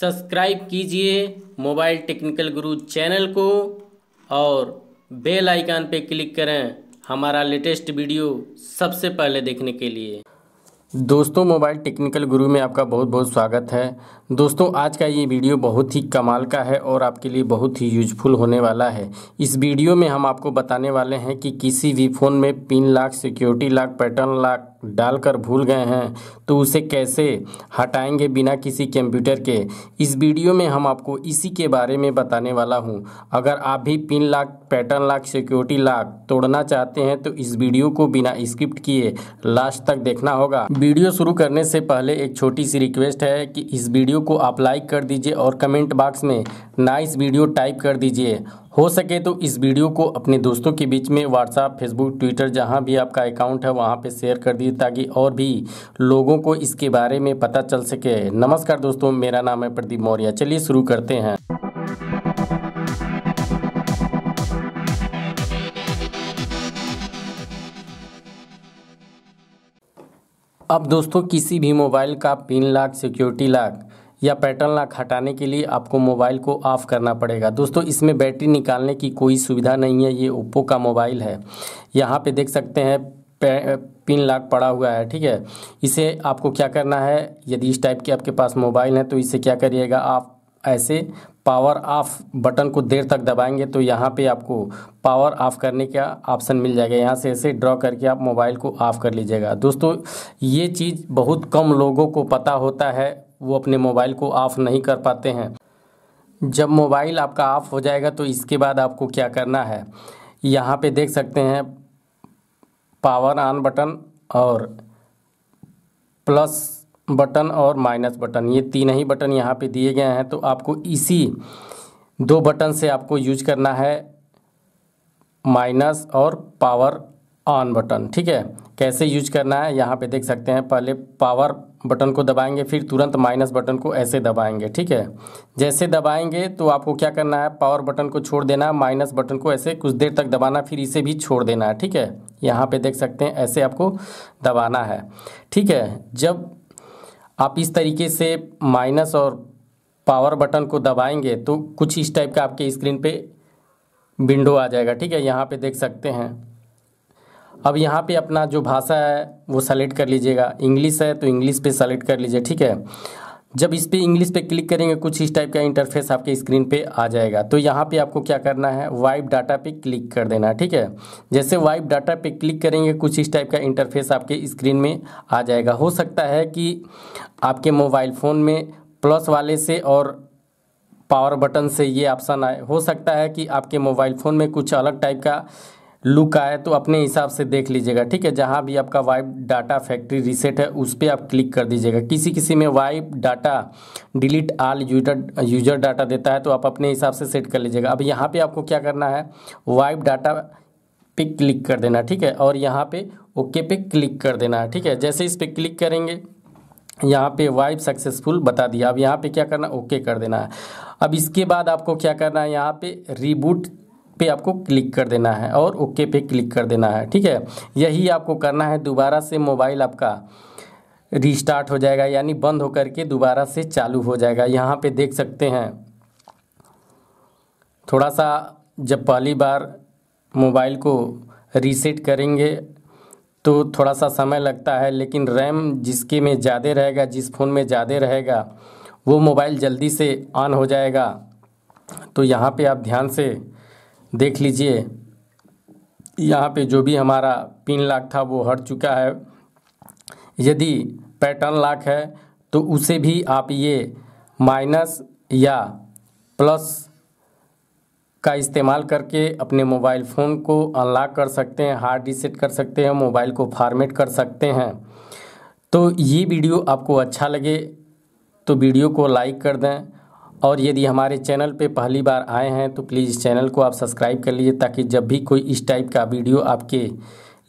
subscribe कीजिए mobile technical गुरु channel को और बेल आइकन पर क्लिक करें हमारा लेटेस्ट वीडियो सबसे पहले देखने के लिए दोस्तों मोबाइल टेक्निकल गुरु में आपका बहुत बहुत स्वागत है दोस्तों आज का ये वीडियो बहुत ही कमाल का है और आपके लिए बहुत ही यूजफुल होने वाला है इस वीडियो में हम आपको बताने वाले हैं कि किसी भी फ़ोन में pin lock security lock pattern lock डालकर भूल गए हैं तो उसे कैसे हटाएंगे बिना किसी कंप्यूटर के इस वीडियो में हम आपको इसी के बारे में बताने वाला हूँ अगर आप भी pin lock pattern lock security lock तोड़ना चाहते हैं तो इस वीडियो को बिना स्क्रिप्ट किए लास्ट तक देखना होगा वीडियो शुरू करने से पहले एक छोटी सी रिक्वेस्ट है कि इस वीडियो को आप लाइक कर दीजिए और कमेंट बॉक्स में नाइस वीडियो टाइप कर दीजिए हो सके तो इस वीडियो को अपने दोस्तों के बीच में व्हाट्सएप फेसबुक ट्विटर जहां भी आपका अकाउंट है वहां पे शेयर कर दिए ताकि और भी लोगों को इसके बारे में पता चल सके नमस्कार दोस्तों मेरा नाम है प्रदीप मौर्य चलिए शुरू करते हैं अब दोस्तों किसी भी मोबाइल का पिन लॉक सिक्योरिटी लॉक या पैटर्न लॉक हटाने के लिए आपको मोबाइल को ऑफ़ करना पड़ेगा दोस्तों इसमें बैटरी निकालने की कोई सुविधा नहीं है ये ओप्पो का मोबाइल है यहाँ पे देख सकते हैं पिन लॉक पड़ा हुआ है ठीक है इसे आपको क्या करना है यदि इस टाइप के आपके पास मोबाइल है तो इसे क्या करिएगा आप ऐसे पावर ऑफ बटन को देर तक दबाएंगे तो यहाँ पे आपको पावर ऑफ करने का ऑप्शन मिल जाएगा यहाँ से ऐसे ड्रॉ करके आप मोबाइल को ऑफ़ कर लीजिएगा दोस्तों ये चीज़ बहुत कम लोगों को पता होता है वो अपने मोबाइल को ऑफ़ नहीं कर पाते हैं जब मोबाइल आपका ऑफ़ हो जाएगा तो इसके बाद आपको क्या करना है यहाँ पे देख सकते हैं पावर ऑन बटन और प्लस बटन और माइनस बटन ये तीन ही बटन यहाँ पे दिए गए हैं तो आपको इसी दो बटन से आपको यूज करना है माइनस और पावर ऑन बटन ठीक है कैसे यूज करना है यहाँ पे देख सकते हैं पहले पावर बटन को दबाएंगे फिर तुरंत माइनस बटन को ऐसे दबाएंगे ठीक है जैसे दबाएंगे तो आपको क्या करना है पावर बटन को छोड़ देना माइनस बटन को ऐसे कुछ देर तक दबाना फिर इसे भी छोड़ देना है ठीक है यहाँ पे देख सकते हैं ऐसे आपको दबाना है ठीक है जब आप इस तरीके से माइनस और पावर बटन को दबाएंगे तो कुछ इस टाइप का आपके स्क्रीन पर विंडो आ जाएगा ठीक है यहाँ पर देख सकते हैं अब यहाँ पे अपना जो भाषा है वो सेलेक्ट कर लीजिएगा इंग्लिश है तो इंग्लिश पे सेलेक्ट कर लीजिए ठीक है जब इस पर इंग्लिश पे क्लिक करेंगे कुछ इस टाइप का इंटरफेस आपके स्क्रीन पे आ जाएगा तो यहाँ पे आपको क्या करना है वाइप डाटा पे क्लिक कर देना है ठीक है जैसे वाइप डाटा पे क्लिक करेंगे कुछ इस टाइप का इंटरफेस आपके स्क्रीन में आ जाएगा हो सकता है कि आपके मोबाइल फ़ोन में प्लस वाले से और पावर बटन से ये ऑप्शन आए हो सकता है कि आपके मोबाइल फ़ोन में कुछ अलग टाइप का लुक आए तो अपने हिसाब से देख लीजिएगा ठीक है जहाँ भी आपका वाइप डाटा फैक्ट्री रिसेट है उस पर आप क्लिक कर दीजिएगा किसी किसी में wipe data delete all user user data देता है तो आप अपने हिसाब से सेट कर लीजिएगा अब यहाँ पे आपको क्या करना है वाइप डाटा पे क्लिक कर देना ठीक है और यहाँ पे ओके पे क्लिक कर देना है ठीक है जैसे इस पर क्लिक करेंगे यहाँ पे वाइप सक्सेसफुल बता दिया अब यहाँ पे क्या करना ओके कर देना है अब इसके बाद आपको क्या करना है यहाँ पे रीबूट पे आपको क्लिक कर देना है और ओके पे क्लिक कर देना है ठीक है यही आपको करना है दोबारा से मोबाइल आपका रिस्टार्ट हो जाएगा यानी बंद होकर के दोबारा से चालू हो जाएगा यहाँ पे देख सकते हैं थोड़ा सा जब पहली बार मोबाइल को रीसेट करेंगे तो थोड़ा सा समय लगता है लेकिन रैम जिसके में ज़्यादा रहेगा जिस फ़ोन में ज़्यादा रहेगा वो मोबाइल जल्दी से ऑन हो जाएगा तो यहाँ पे आप ध्यान से देख लीजिए यहाँ पे जो भी हमारा पिन लाख था वो हट चुका है यदि पैटर्न लाक है तो उसे भी आप ये माइनस या प्लस का इस्तेमाल करके अपने मोबाइल फ़ोन को अनलॉक कर सकते हैं हार्ड रीसेट कर सकते हैं मोबाइल को फॉर्मेट कर सकते हैं तो ये वीडियो आपको अच्छा लगे तो वीडियो को लाइक कर दें और यदि हमारे चैनल पे पहली बार आए हैं तो प्लीज़ चैनल को आप सब्सक्राइब कर लीजिए ताकि जब भी कोई इस टाइप का वीडियो आपके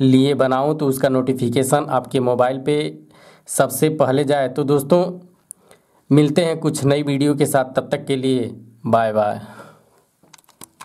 लिए बनाऊँ तो उसका नोटिफिकेशन आपके मोबाइल पे सबसे पहले जाए तो दोस्तों मिलते हैं कुछ नई वीडियो के साथ तब तक के लिए बाय बाय